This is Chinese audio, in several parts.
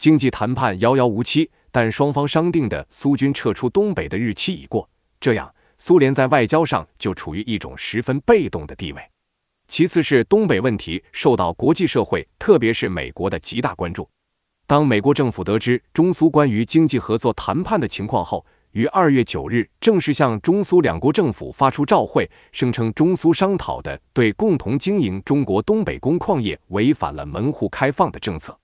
经济谈判遥遥无期，但双方商定的苏军撤出东北的日期已过，这样苏联在外交上就处于一种十分被动的地位。其次是东北问题受到国际社会，特别是美国的极大关注。当美国政府得知中苏关于经济合作谈判的情况后，于二月九日正式向中苏两国政府发出照会，声称中苏商讨的对共同经营中国东北工矿业违反了门户开放的政策。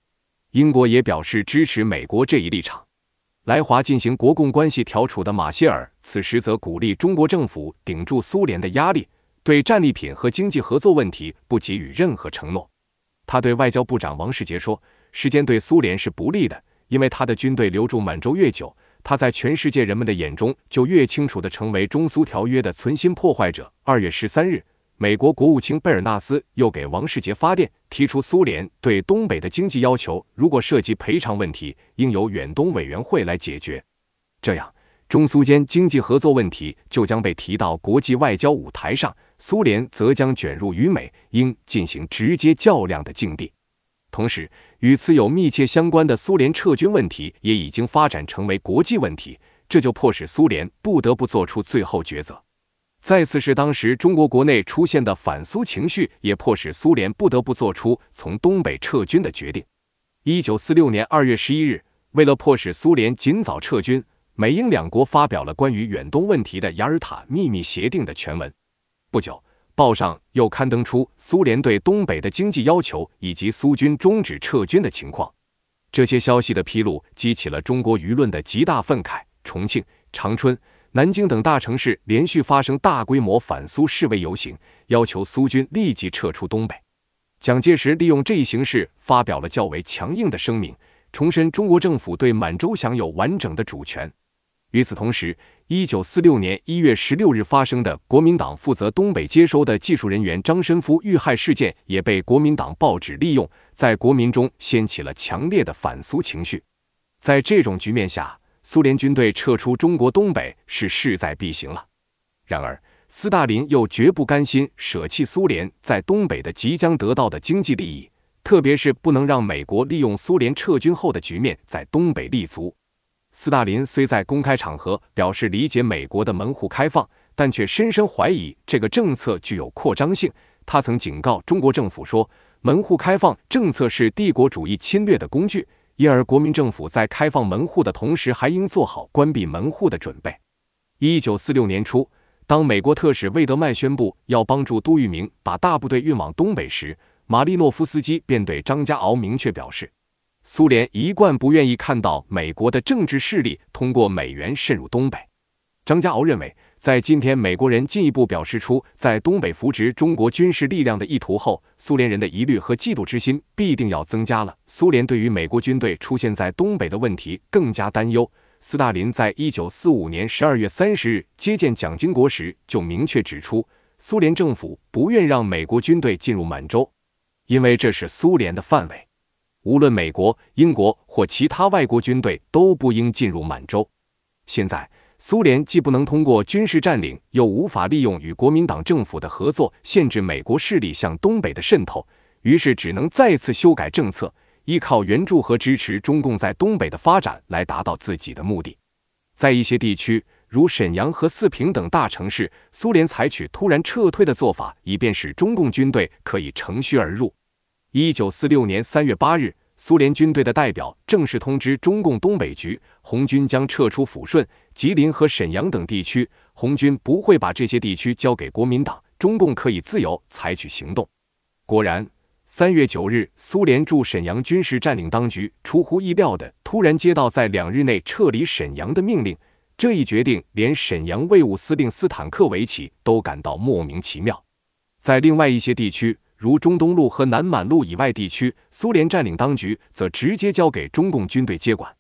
英国也表示支持美国这一立场。来华进行国共关系调处的马歇尔此时则鼓励中国政府顶住苏联的压力，对战利品和经济合作问题不给予任何承诺。他对外交部长王世杰说：“时间对苏联是不利的，因为他的军队留住满洲越久，他在全世界人们的眼中就越清楚地成为中苏条约的存心破坏者。”二月十三日。美国国务卿贝尔纳斯又给王世杰发电，提出苏联对东北的经济要求，如果涉及赔偿问题，应由远东委员会来解决。这样，中苏间经济合作问题就将被提到国际外交舞台上，苏联则将卷入与美应进行直接较量的境地。同时，与此有密切相关的苏联撤军问题也已经发展成为国际问题，这就迫使苏联不得不做出最后抉择。再次是当时中国国内出现的反苏情绪，也迫使苏联不得不做出从东北撤军的决定。一九四六年二月十一日，为了迫使苏联尽早撤军，美英两国发表了关于远东问题的《雅尔塔秘密协定》的全文。不久，报上又刊登出苏联对东北的经济要求以及苏军终止撤军的情况。这些消息的披露，激起了中国舆论的极大愤慨。重庆、长春。南京等大城市连续发生大规模反苏示威游行，要求苏军立即撤出东北。蒋介石利用这一形势发表了较为强硬的声明，重申中国政府对满洲享有完整的主权。与此同时，1946年1月16日发生的国民党负责东北接收的技术人员张申夫遇害事件，也被国民党报纸利用，在国民中掀起了强烈的反苏情绪。在这种局面下，苏联军队撤出中国东北是势在必行了，然而斯大林又绝不甘心舍弃苏联在东北的即将得到的经济利益，特别是不能让美国利用苏联撤军后的局面在东北立足。斯大林虽在公开场合表示理解美国的门户开放，但却深深怀疑这个政策具有扩张性。他曾警告中国政府说：“门户开放政策是帝国主义侵略的工具。”因而，国民政府在开放门户的同时，还应做好关闭门户的准备。一九四六年初，当美国特使魏德迈宣布要帮助杜聿明把大部队运往东北时，马利诺夫斯基便对张家敖明确表示，苏联一贯不愿意看到美国的政治势力通过美元渗入东北。张家敖认为。在今天，美国人进一步表示出在东北扶植中国军事力量的意图后，苏联人的疑虑和嫉妒之心必定要增加了。苏联对于美国军队出现在东北的问题更加担忧。斯大林在一九四五年十二月三十日接见蒋经国时，就明确指出，苏联政府不愿让美国军队进入满洲，因为这是苏联的范围。无论美国、英国或其他外国军队都不应进入满洲。现在。苏联既不能通过军事占领，又无法利用与国民党政府的合作限制美国势力向东北的渗透，于是只能再次修改政策，依靠援助和支持中共在东北的发展来达到自己的目的。在一些地区，如沈阳和四平等大城市，苏联采取突然撤退的做法，以便使中共军队可以乘虚而入。一九四六年三月八日。苏联军队的代表正式通知中共东北局，红军将撤出抚顺、吉林和沈阳等地区，红军不会把这些地区交给国民党，中共可以自由采取行动。果然，三月九日，苏联驻沈阳军事占领当局出乎意料的突然接到在两日内撤离沈阳的命令，这一决定连沈阳卫务司令斯坦克维奇都感到莫名其妙。在另外一些地区。如中东路和南满路以外地区，苏联占领当局则直接交给中共军队接管。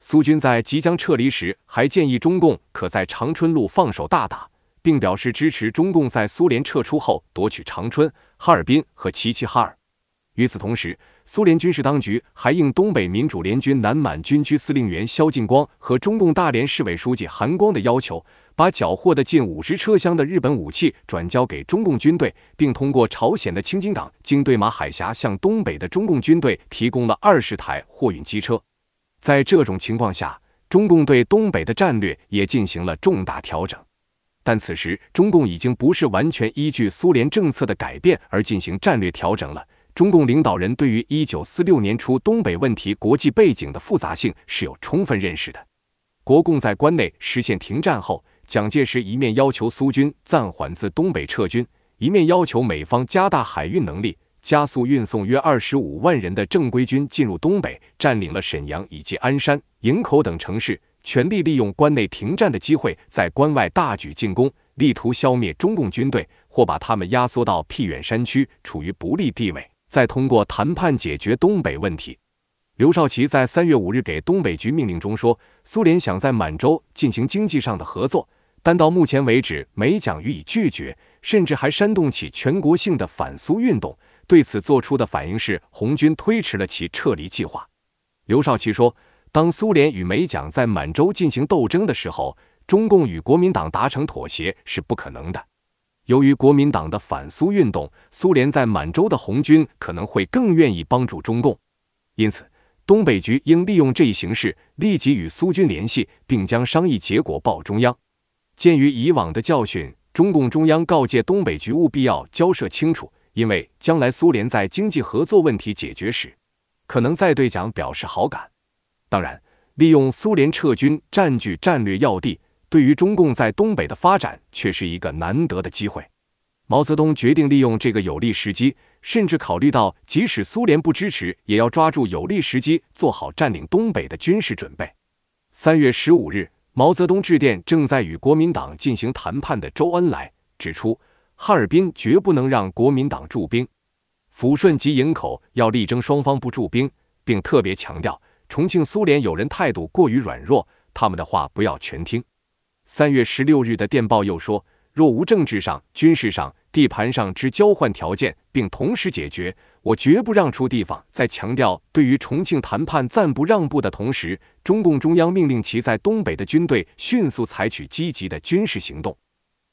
苏军在即将撤离时，还建议中共可在长春路放手大打，并表示支持中共在苏联撤出后夺取长春、哈尔滨和齐齐哈尔。与此同时，苏联军事当局还应东北民主联军南满军区司令员肖劲光和中共大连市委书记韩光的要求。把缴获的近五十车厢的日本武器转交给中共军队，并通过朝鲜的青津港经对马海峡向东北的中共军队提供了二十台货运机车。在这种情况下，中共对东北的战略也进行了重大调整。但此时，中共已经不是完全依据苏联政策的改变而进行战略调整了。中共领导人对于一九四六年初东北问题国际背景的复杂性是有充分认识的。国共在关内实现停战后。蒋介石一面要求苏军暂缓自东北撤军，一面要求美方加大海运能力，加速运送约二十五万人的正规军进入东北，占领了沈阳以及鞍山、营口等城市，全力利用关内停战的机会，在关外大举进攻，力图消灭中共军队，或把他们压缩到僻远山区，处于不利地位，再通过谈判解决东北问题。刘少奇在三月五日给东北局命令中说，苏联想在满洲进行经济上的合作。但到目前为止，美蒋予以拒绝，甚至还煽动起全国性的反苏运动。对此做出的反应是，红军推迟了其撤离计划。刘少奇说：“当苏联与美蒋在满洲进行斗争的时候，中共与国民党达成妥协是不可能的。由于国民党的反苏运动，苏联在满洲的红军可能会更愿意帮助中共。因此，东北局应利用这一形势，立即与苏军联系，并将商议结果报中央。”鉴于以往的教训，中共中央告诫东北局务必要交涉清楚，因为将来苏联在经济合作问题解决时，可能再对蒋表示好感。当然，利用苏联撤军占据战略要地，对于中共在东北的发展却是一个难得的机会。毛泽东决定利用这个有利时机，甚至考虑到即使苏联不支持，也要抓住有利时机，做好占领东北的军事准备。三月十五日。毛泽东致电正在与国民党进行谈判的周恩来，指出哈尔滨绝不能让国民党驻兵，抚顺及营口要力争双方不驻兵，并特别强调重庆苏联友人态度过于软弱，他们的话不要全听。三月十六日的电报又说。若无政治上、军事上、地盘上之交换条件，并同时解决，我绝不让出地方。在强调对于重庆谈判暂不让步的同时，中共中央命令其在东北的军队迅速采取积极的军事行动。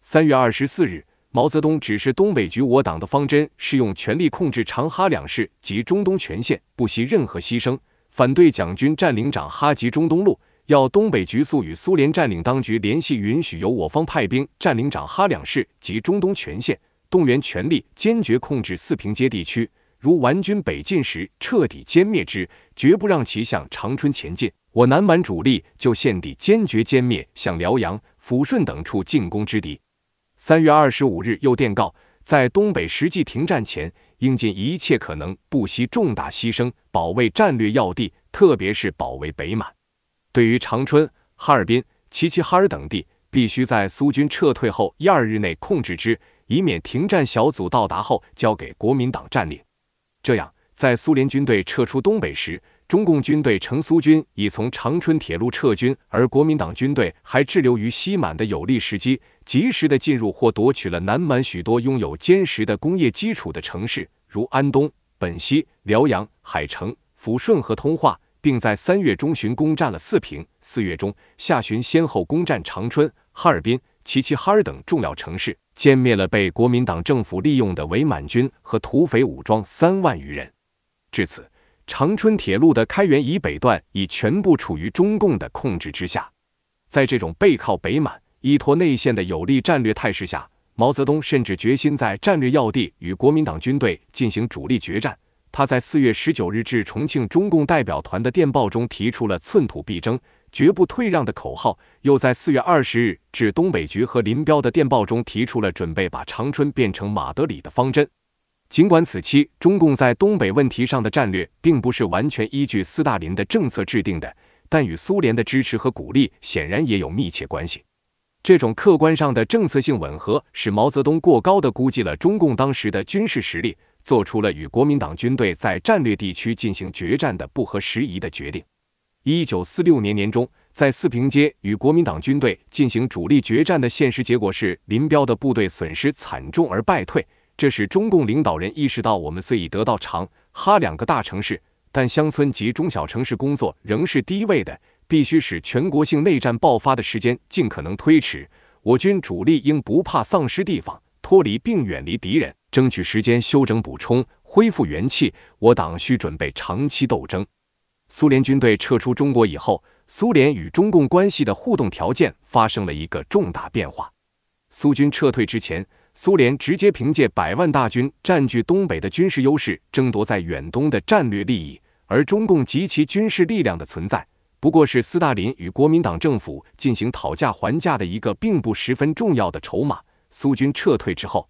三月二十四日，毛泽东指示东北局：我党的方针是用全力控制长哈两市及中东全线，不惜任何牺牲，反对蒋军占领长哈及中东路。要东北局速与苏联占领当局联系，允许由我方派兵占领长哈两市及中东全线，动员全力，坚决控制四平街地区。如顽军北进时，彻底歼灭之，绝不让其向长春前进。我南满主力就现地坚决歼灭向辽阳、抚顺等处进攻之敌。三月二十五日，又电告，在东北实际停战前，应尽一切可能，不惜重大牺牲，保卫战略要地，特别是保卫北满。对于长春、哈尔滨、齐齐哈尔等地，必须在苏军撤退后一二日内控制之，以免停战小组到达后交给国民党占领。这样，在苏联军队撤出东北时，中共军队乘苏军已从长春铁路撤军，而国民党军队还滞留于西满的有利时机，及时的进入或夺取了南满许多拥有坚实的工业基础的城市，如安东、本溪、辽阳、海城、抚顺和通化。并在三月中旬攻占了四平，四月中下旬先后攻占长春、哈尔滨、齐齐哈尔等重要城市，歼灭了被国民党政府利用的伪满军和土匪武装三万余人。至此，长春铁路的开原以北段已全部处于中共的控制之下。在这种背靠北满、依托内线的有利战略态势下，毛泽东甚至决心在战略要地与国民党军队进行主力决战。他在四月十九日至重庆中共代表团的电报中提出了“寸土必争，绝不退让”的口号，又在四月二十日至东北局和林彪的电报中提出了准备把长春变成马德里的方针。尽管此期中共在东北问题上的战略并不是完全依据斯大林的政策制定的，但与苏联的支持和鼓励显然也有密切关系。这种客观上的政策性吻合，使毛泽东过高的估计了中共当时的军事实力。做出了与国民党军队在战略地区进行决战的不合时宜的决定。一九四六年年中，在四平街与国民党军队进行主力决战的现实结果是，林彪的部队损失惨重而败退。这使中共领导人意识到，我们虽已得到长哈两个大城市，但乡村及中小城市工作仍是第一位的，必须使全国性内战爆发的时间尽可能推迟。我军主力应不怕丧失地方。脱离并远离敌人，争取时间休整补充，恢复元气。我党需准备长期斗争。苏联军队撤出中国以后，苏联与中共关系的互动条件发生了一个重大变化。苏军撤退之前，苏联直接凭借百万大军占据东北的军事优势，争夺在远东的战略利益；而中共及其军事力量的存在，不过是斯大林与国民党政府进行讨价还价的一个并不十分重要的筹码。苏军撤退之后，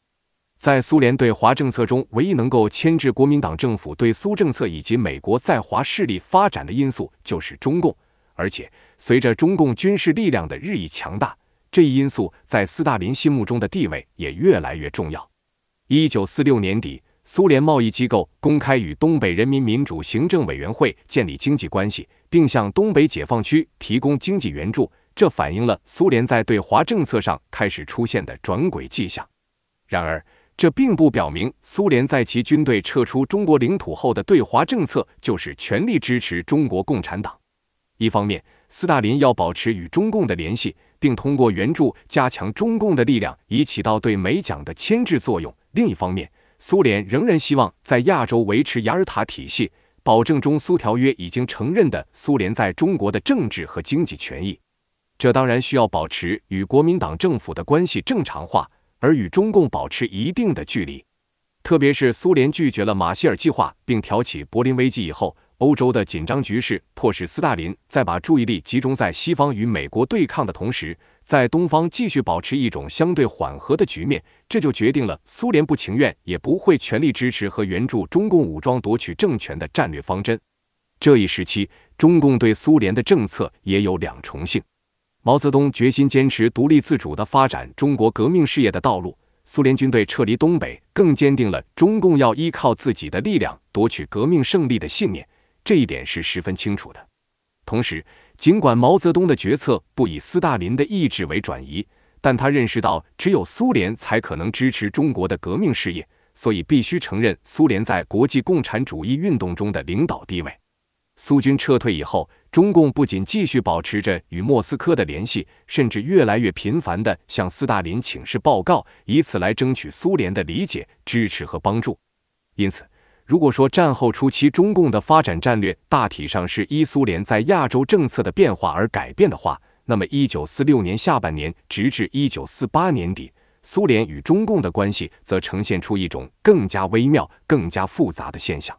在苏联对华政策中，唯一能够牵制国民党政府对苏政策以及美国在华势力发展的因素就是中共。而且，随着中共军事力量的日益强大，这一因素在斯大林心目中的地位也越来越重要。一九四六年底，苏联贸易机构公开与东北人民民主行政委员会建立经济关系，并向东北解放区提供经济援助。这反映了苏联在对华政策上开始出现的转轨迹象。然而，这并不表明苏联在其军队撤出中国领土后的对华政策就是全力支持中国共产党。一方面，斯大林要保持与中共的联系，并通过援助加强中共的力量，以起到对美蒋的牵制作用；另一方面，苏联仍然希望在亚洲维持雅尔塔体系，保证中苏条约已经承认的苏联在中国的政治和经济权益。这当然需要保持与国民党政府的关系正常化，而与中共保持一定的距离。特别是苏联拒绝了马歇尔计划，并挑起柏林危机以后，欧洲的紧张局势迫使斯大林在把注意力集中在西方与美国对抗的同时，在东方继续保持一种相对缓和的局面。这就决定了苏联不情愿也不会全力支持和援助中共武装夺取政权的战略方针。这一时期，中共对苏联的政策也有两重性。毛泽东决心坚持独立自主的发展中国革命事业的道路。苏联军队撤离东北，更坚定了中共要依靠自己的力量夺取革命胜利的信念。这一点是十分清楚的。同时，尽管毛泽东的决策不以斯大林的意志为转移，但他认识到只有苏联才可能支持中国的革命事业，所以必须承认苏联在国际共产主义运动中的领导地位。苏军撤退以后。中共不仅继续保持着与莫斯科的联系，甚至越来越频繁地向斯大林请示报告，以此来争取苏联的理解、支持和帮助。因此，如果说战后初期中共的发展战略大体上是依苏联在亚洲政策的变化而改变的话，那么1946年下半年直至1948年底，苏联与中共的关系则呈现出一种更加微妙、更加复杂的现象。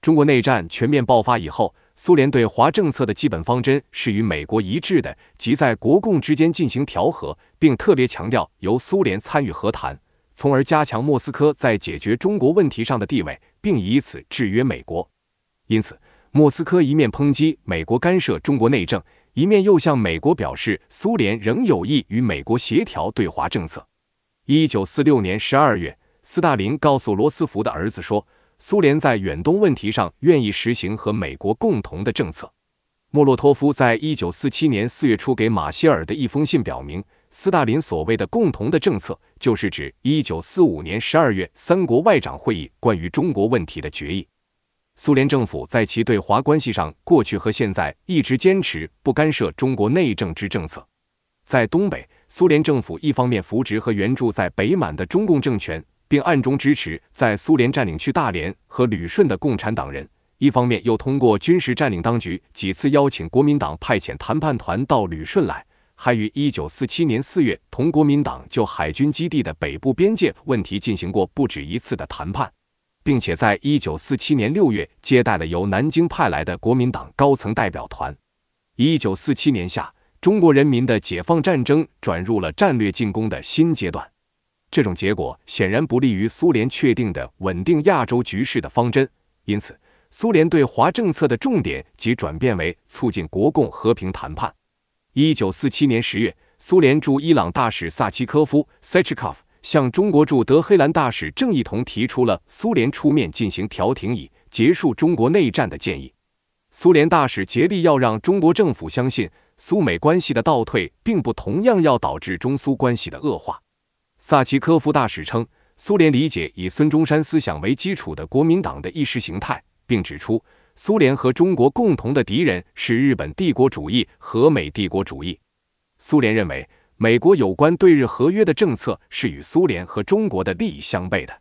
中国内战全面爆发以后。苏联对华政策的基本方针是与美国一致的，即在国共之间进行调和，并特别强调由苏联参与和谈，从而加强莫斯科在解决中国问题上的地位，并以此制约美国。因此，莫斯科一面抨击美国干涉中国内政，一面又向美国表示，苏联仍有意与美国协调对华政策。一九四六年十二月，斯大林告诉罗斯福的儿子说。苏联在远东问题上愿意实行和美国共同的政策。莫洛托夫在一九四七年四月初给马歇尔的一封信表明，斯大林所谓的共同的政策，就是指一九四五年十二月三国外长会议关于中国问题的决议。苏联政府在其对华关系上，过去和现在一直坚持不干涉中国内政之政策。在东北，苏联政府一方面扶植和援助在北满的中共政权。并暗中支持在苏联占领区大连和旅顺的共产党人，一方面又通过军事占领当局几次邀请国民党派遣谈判团到旅顺来，还于1947年4月同国民党就海军基地的北部边界问题进行过不止一次的谈判，并且在1947年6月接待了由南京派来的国民党高层代表团。1947年夏，中国人民的解放战争转入了战略进攻的新阶段。这种结果显然不利于苏联确定的稳定亚洲局势的方针，因此，苏联对华政策的重点即转变为促进国共和平谈判。一九四七年十月，苏联驻伊朗大使萨奇科夫 （Sachikov） 向中国驻德黑兰大使郑义同提出了苏联出面进行调停以结束中国内战的建议。苏联大使竭力要让中国政府相信，苏美关系的倒退并不同样要导致中苏关系的恶化。萨奇科夫大使称，苏联理解以孙中山思想为基础的国民党的意识形态，并指出，苏联和中国共同的敌人是日本帝国主义和美帝国主义。苏联认为，美国有关对日合约的政策是与苏联和中国的利益相悖的。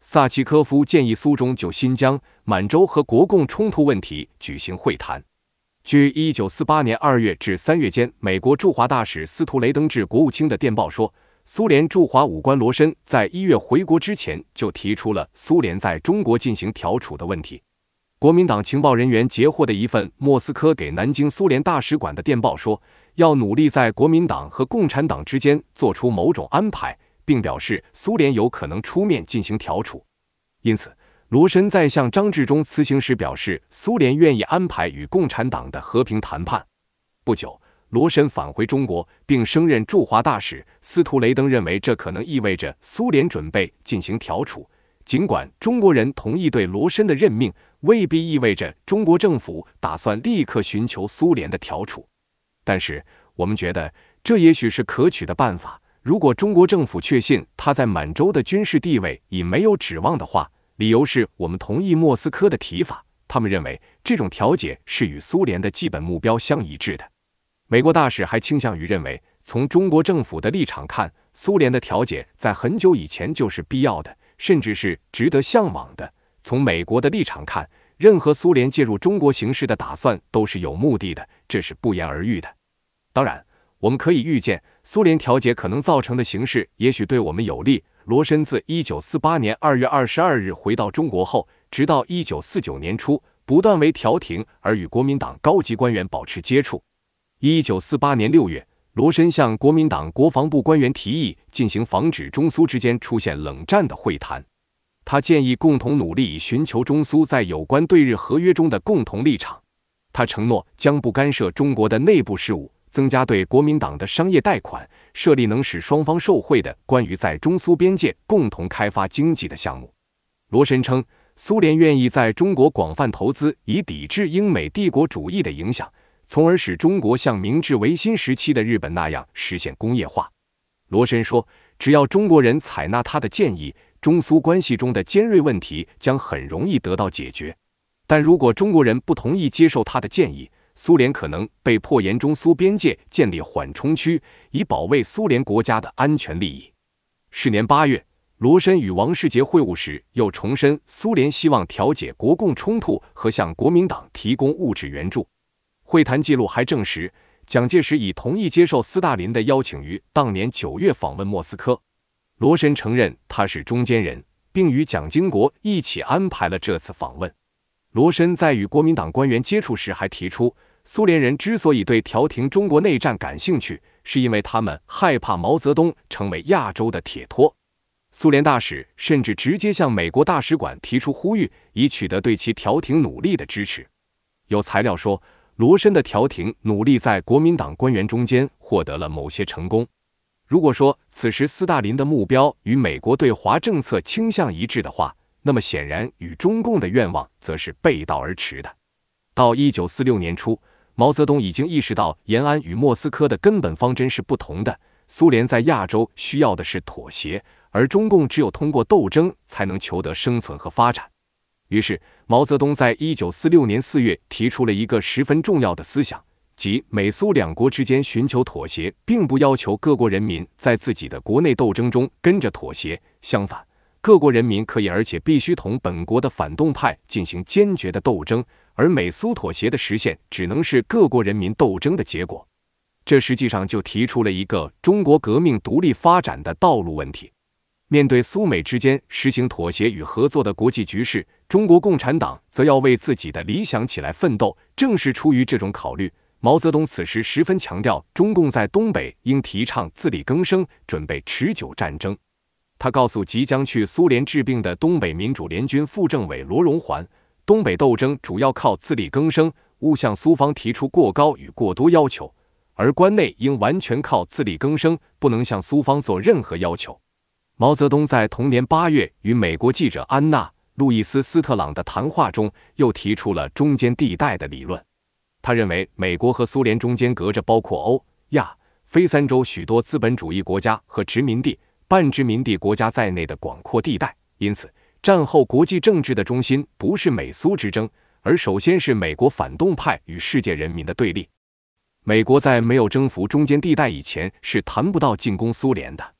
萨奇科夫建议苏中就新疆、满洲和国共冲突问题举行会谈。据1948年2月至3月间，美国驻华大使司徒雷登致国务卿的电报说。苏联驻华武官罗申在一月回国之前就提出了苏联在中国进行调处的问题。国民党情报人员截获的一份莫斯科给南京苏联大使馆的电报说，要努力在国民党和共产党之间做出某种安排，并表示苏联有可能出面进行调处。因此，罗申在向张治中辞行时表示，苏联愿意安排与共产党的和平谈判。不久。罗申返回中国，并升任驻华大使。司徒雷登认为，这可能意味着苏联准备进行调处。尽管中国人同意对罗申的任命，未必意味着中国政府打算立刻寻求苏联的调处。但是，我们觉得这也许是可取的办法。如果中国政府确信他在满洲的军事地位已没有指望的话，理由是我们同意莫斯科的提法。他们认为，这种调解是与苏联的基本目标相一致的。美国大使还倾向于认为，从中国政府的立场看，苏联的调解在很久以前就是必要的，甚至是值得向往的。从美国的立场看，任何苏联介入中国形势的打算都是有目的的，这是不言而喻的。当然，我们可以预见，苏联调解可能造成的形势也许对我们有利。罗申自一九四八年二月二十二日回到中国后，直到一九四九年初，不断为调停而与国民党高级官员保持接触。一九四八年六月，罗申向国民党国防部官员提议进行防止中苏之间出现冷战的会谈。他建议共同努力寻求中苏在有关对日合约中的共同立场。他承诺将不干涉中国的内部事务，增加对国民党的商业贷款，设立能使双方受惠的关于在中苏边界共同开发经济的项目。罗申称，苏联愿意在中国广泛投资，以抵制英美帝国主义的影响。从而使中国像明治维新时期的日本那样实现工业化，罗申说：“只要中国人采纳他的建议，中苏关系中的尖锐问题将很容易得到解决。但如果中国人不同意接受他的建议，苏联可能被迫沿中苏边界建立缓冲区，以保卫苏联国家的安全利益。”是年八月，罗申与王世杰会晤时，又重申苏联希望调解国共冲突和向国民党提供物质援助。会谈记录还证实，蒋介石已同意接受斯大林的邀请，于当年九月访问莫斯科。罗申承认他是中间人，并与蒋经国一起安排了这次访问。罗申在与国民党官员接触时，还提出，苏联人之所以对调停中国内战感兴趣，是因为他们害怕毛泽东成为亚洲的铁托。苏联大使甚至直接向美国大使馆提出呼吁，以取得对其调停努力的支持。有材料说。罗申的调停努力在国民党官员中间获得了某些成功。如果说此时斯大林的目标与美国对华政策倾向一致的话，那么显然与中共的愿望则是背道而驰的。到一九四六年初，毛泽东已经意识到延安与莫斯科的根本方针是不同的。苏联在亚洲需要的是妥协，而中共只有通过斗争才能求得生存和发展。于是，毛泽东在一九四六年四月提出了一个十分重要的思想，即美苏两国之间寻求妥协，并不要求各国人民在自己的国内斗争中跟着妥协。相反，各国人民可以而且必须同本国的反动派进行坚决的斗争，而美苏妥协的实现只能是各国人民斗争的结果。这实际上就提出了一个中国革命独立发展的道路问题。面对苏美之间实行妥协与合作的国际局势。中国共产党则要为自己的理想起来奋斗。正是出于这种考虑，毛泽东此时十分强调，中共在东北应提倡自力更生，准备持久战争。他告诉即将去苏联治病的东北民主联军副政委罗荣桓：“东北斗争主要靠自力更生，勿向苏方提出过高与过多要求；而关内应完全靠自力更生，不能向苏方做任何要求。”毛泽东在同年八月与美国记者安娜。路易斯·斯特朗的谈话中又提出了中间地带的理论。他认为，美国和苏联中间隔着包括欧亚非三洲许多资本主义国家和殖民地、半殖民地国家在内的广阔地带。因此，战后国际政治的中心不是美苏之争，而首先是美国反动派与世界人民的对立。美国在没有征服中间地带以前，是谈不到进攻苏联的。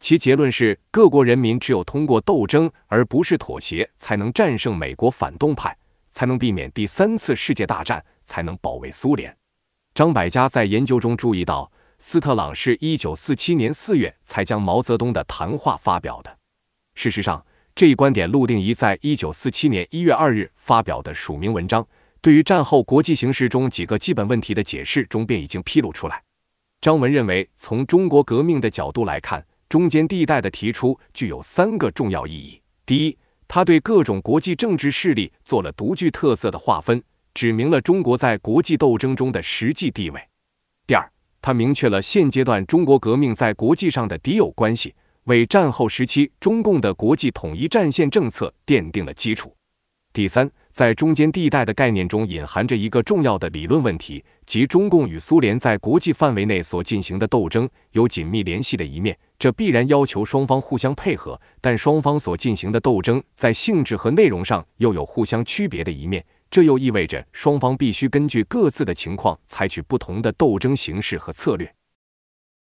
其结论是，各国人民只有通过斗争，而不是妥协，才能战胜美国反动派，才能避免第三次世界大战，才能保卫苏联。张百家在研究中注意到，斯特朗是一九四七年四月才将毛泽东的谈话发表的。事实上，这一观点，陆定一在一九四七年一月二日发表的署名文章《对于战后国际形势中几个基本问题的解释》中便已经披露出来。张文认为，从中国革命的角度来看。中间地带的提出具有三个重要意义：第一，他对各种国际政治势力做了独具特色的划分，指明了中国在国际斗争中的实际地位；第二，他明确了现阶段中国革命在国际上的敌友关系，为战后时期中共的国际统一战线政策奠定了基础；第三，在中间地带的概念中隐含着一个重要的理论问题。即中共与苏联在国际范围内所进行的斗争有紧密联系的一面，这必然要求双方互相配合；但双方所进行的斗争在性质和内容上又有互相区别的一面，这又意味着双方必须根据各自的情况采取不同的斗争形式和策略。